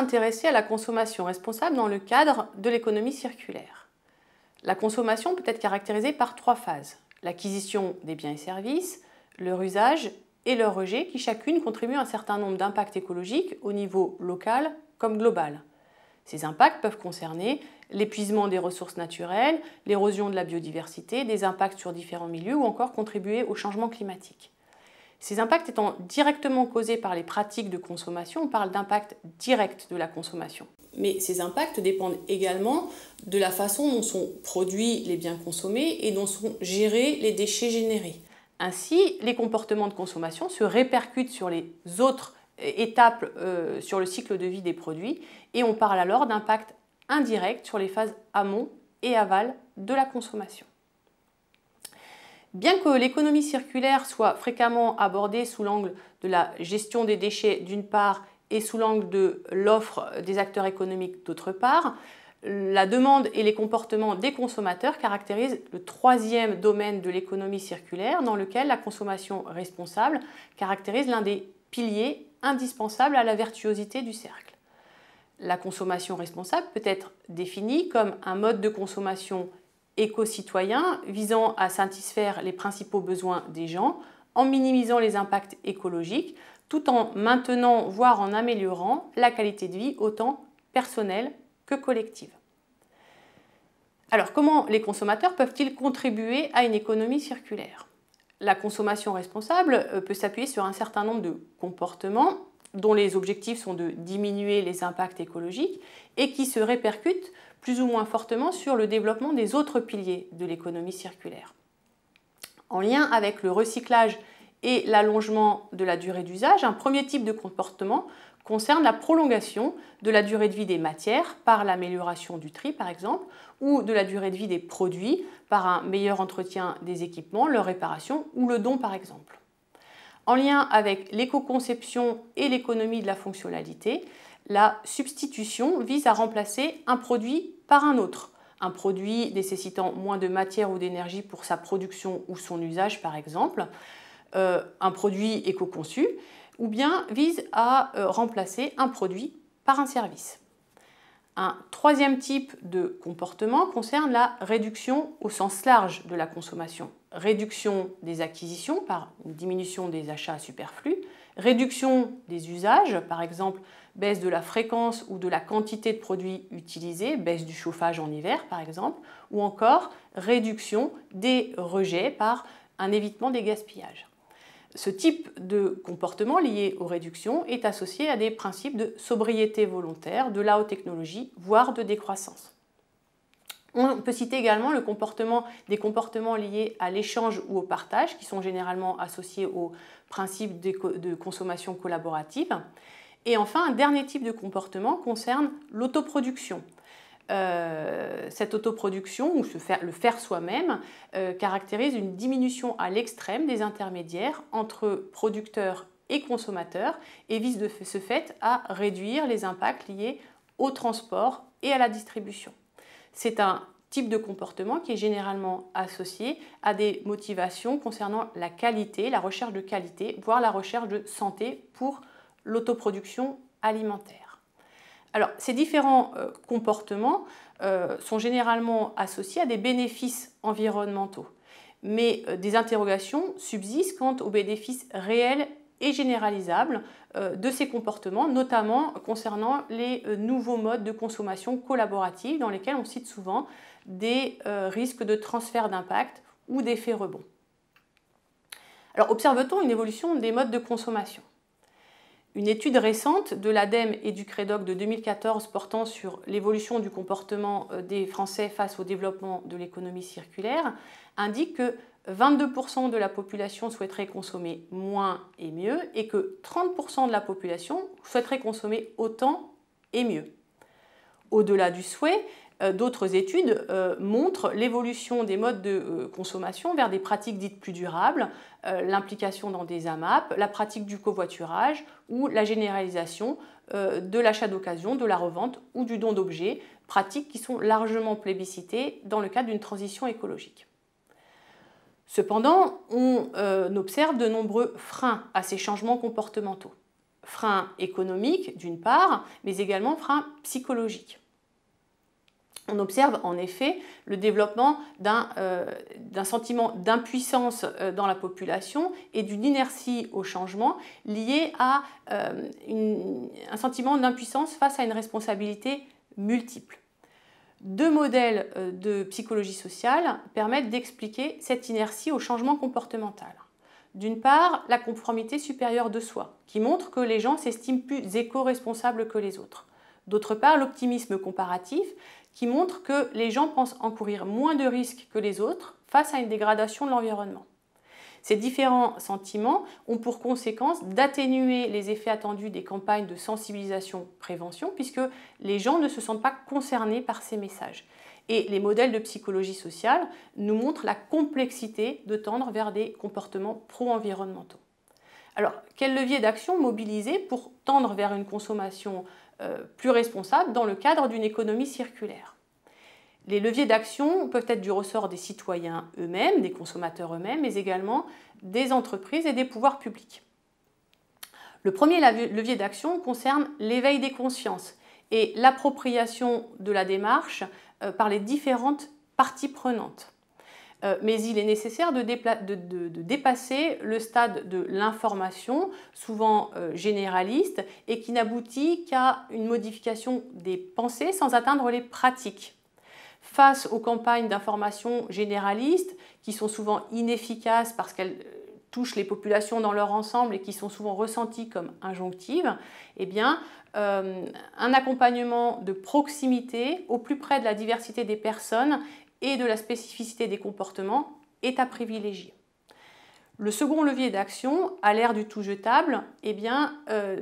s'intéresser à la consommation responsable dans le cadre de l'économie circulaire. La consommation peut être caractérisée par trois phases, l'acquisition des biens et services, leur usage et leur rejet qui chacune contribue à un certain nombre d'impacts écologiques au niveau local comme global. Ces impacts peuvent concerner l'épuisement des ressources naturelles, l'érosion de la biodiversité, des impacts sur différents milieux ou encore contribuer au changement climatique. Ces impacts étant directement causés par les pratiques de consommation, on parle d'impact direct de la consommation. Mais ces impacts dépendent également de la façon dont sont produits les biens consommés et dont sont gérés les déchets générés. Ainsi, les comportements de consommation se répercutent sur les autres euh, étapes euh, sur le cycle de vie des produits et on parle alors d'impact indirect sur les phases amont et aval de la consommation. Bien que l'économie circulaire soit fréquemment abordée sous l'angle de la gestion des déchets d'une part et sous l'angle de l'offre des acteurs économiques d'autre part, la demande et les comportements des consommateurs caractérisent le troisième domaine de l'économie circulaire dans lequel la consommation responsable caractérise l'un des piliers indispensables à la vertuosité du cercle. La consommation responsable peut être définie comme un mode de consommation éco citoyens visant à satisfaire les principaux besoins des gens en minimisant les impacts écologiques tout en maintenant, voire en améliorant la qualité de vie autant personnelle que collective. Alors comment les consommateurs peuvent-ils contribuer à une économie circulaire La consommation responsable euh, peut s'appuyer sur un certain nombre de comportements dont les objectifs sont de diminuer les impacts écologiques et qui se répercutent plus ou moins fortement sur le développement des autres piliers de l'économie circulaire. En lien avec le recyclage et l'allongement de la durée d'usage, un premier type de comportement concerne la prolongation de la durée de vie des matières par l'amélioration du tri par exemple, ou de la durée de vie des produits par un meilleur entretien des équipements, leur réparation ou le don par exemple en lien avec l'éco-conception et l'économie de la fonctionnalité, la substitution vise à remplacer un produit par un autre. Un produit nécessitant moins de matière ou d'énergie pour sa production ou son usage, par exemple, euh, un produit éco-conçu, ou bien vise à euh, remplacer un produit par un service. Un troisième type de comportement concerne la réduction au sens large de la consommation. Réduction des acquisitions par une diminution des achats superflus, réduction des usages, par exemple baisse de la fréquence ou de la quantité de produits utilisés, baisse du chauffage en hiver par exemple, ou encore réduction des rejets par un évitement des gaspillages. Ce type de comportement lié aux réductions est associé à des principes de sobriété volontaire, de la haute technologie, voire de décroissance. On peut citer également le comportement, des comportements liés à l'échange ou au partage, qui sont généralement associés aux principes de consommation collaborative. Et enfin, un dernier type de comportement concerne l'autoproduction. Euh, cette autoproduction ou le faire soi-même euh, caractérise une diminution à l'extrême des intermédiaires entre producteurs et consommateurs et vise de ce fait à réduire les impacts liés au transport et à la distribution. C'est un type de comportement qui est généralement associé à des motivations concernant la qualité, la recherche de qualité, voire la recherche de santé pour l'autoproduction alimentaire. Alors, ces différents euh, comportements euh, sont généralement associés à des bénéfices environnementaux, mais euh, des interrogations subsistent quant aux bénéfices réels et généralisables de ces comportements, notamment concernant les nouveaux modes de consommation collaborative dans lesquels on cite souvent des risques de transfert d'impact ou d'effet rebond. Alors, observe-t-on une évolution des modes de consommation une étude récente de l'ADEME et du CREDOC de 2014 portant sur l'évolution du comportement euh, des Français face au développement de l'économie circulaire indique que 22% de la population souhaiterait consommer moins et mieux et que 30% de la population souhaiterait consommer autant et mieux. Au-delà du souhait, euh, d'autres études euh, montrent l'évolution des modes de euh, consommation vers des pratiques dites plus durables, l'implication dans des AMAP, la pratique du covoiturage ou la généralisation de l'achat d'occasion, de la revente ou du don d'objets, pratiques qui sont largement plébiscitées dans le cadre d'une transition écologique. Cependant, on observe de nombreux freins à ces changements comportementaux. Freins économiques d'une part, mais également freins psychologiques on observe en effet le développement d'un euh, sentiment d'impuissance euh, dans la population et d'une inertie au changement liée à euh, un sentiment d'impuissance face à une responsabilité multiple. Deux modèles de psychologie sociale permettent d'expliquer cette inertie au changement comportemental. D'une part, la conformité supérieure de soi, qui montre que les gens s'estiment plus éco-responsables que les autres. D'autre part, l'optimisme comparatif, qui montre que les gens pensent encourir moins de risques que les autres face à une dégradation de l'environnement. Ces différents sentiments ont pour conséquence d'atténuer les effets attendus des campagnes de sensibilisation-prévention, puisque les gens ne se sentent pas concernés par ces messages. Et les modèles de psychologie sociale nous montrent la complexité de tendre vers des comportements pro-environnementaux. Alors, quel levier d'action mobiliser pour tendre vers une consommation euh, plus responsable dans le cadre d'une économie circulaire. Les leviers d'action peuvent être du ressort des citoyens eux-mêmes, des consommateurs eux-mêmes, mais également des entreprises et des pouvoirs publics. Le premier levier d'action concerne l'éveil des consciences et l'appropriation de la démarche euh, par les différentes parties prenantes. Euh, mais il est nécessaire de, dépasser le stade de l'information, souvent euh, généraliste, et qui n'aboutit qu'à une modification des pensées sans atteindre les pratiques. Face aux campagnes d'information généralistes, qui sont souvent inefficaces parce qu'elles euh, touchent les populations dans leur ensemble et qui sont souvent ressenties comme injonctives, eh bien, un accompagnement de proximité au plus près de la diversité des personnes et de la spécificité des comportements est à privilégier. Le second levier d'action, à l'ère du tout jetable, eh bien, euh,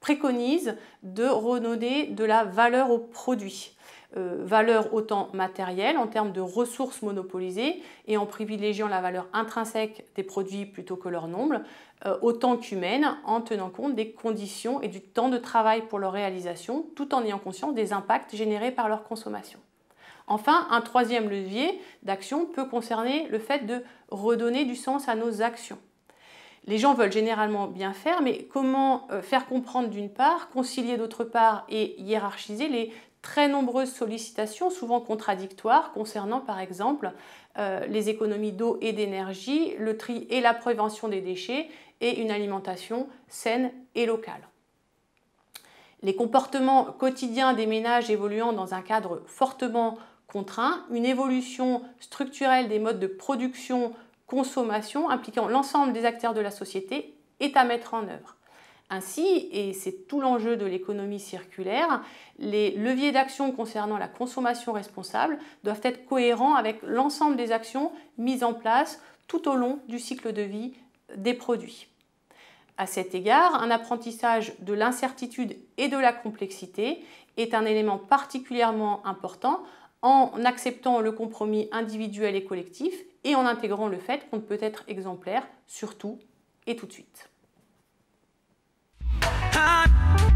préconise de renoncer de la valeur au produit. Euh, valeur autant matérielle en termes de ressources monopolisées et en privilégiant la valeur intrinsèque des produits plutôt que leur nombre, euh, autant qu'humaine en tenant compte des conditions et du temps de travail pour leur réalisation tout en ayant conscience des impacts générés par leur consommation. Enfin, un troisième levier d'action peut concerner le fait de redonner du sens à nos actions. Les gens veulent généralement bien faire, mais comment euh, faire comprendre d'une part, concilier d'autre part et hiérarchiser les très nombreuses sollicitations, souvent contradictoires, concernant par exemple euh, les économies d'eau et d'énergie, le tri et la prévention des déchets et une alimentation saine et locale. Les comportements quotidiens des ménages évoluant dans un cadre fortement contraint, une évolution structurelle des modes de production, consommation impliquant l'ensemble des acteurs de la société est à mettre en œuvre. Ainsi, et c'est tout l'enjeu de l'économie circulaire, les leviers d'action concernant la consommation responsable doivent être cohérents avec l'ensemble des actions mises en place tout au long du cycle de vie des produits. À cet égard, un apprentissage de l'incertitude et de la complexité est un élément particulièrement important en acceptant le compromis individuel et collectif et en intégrant le fait qu'on peut être exemplaire surtout et tout de suite. Hein?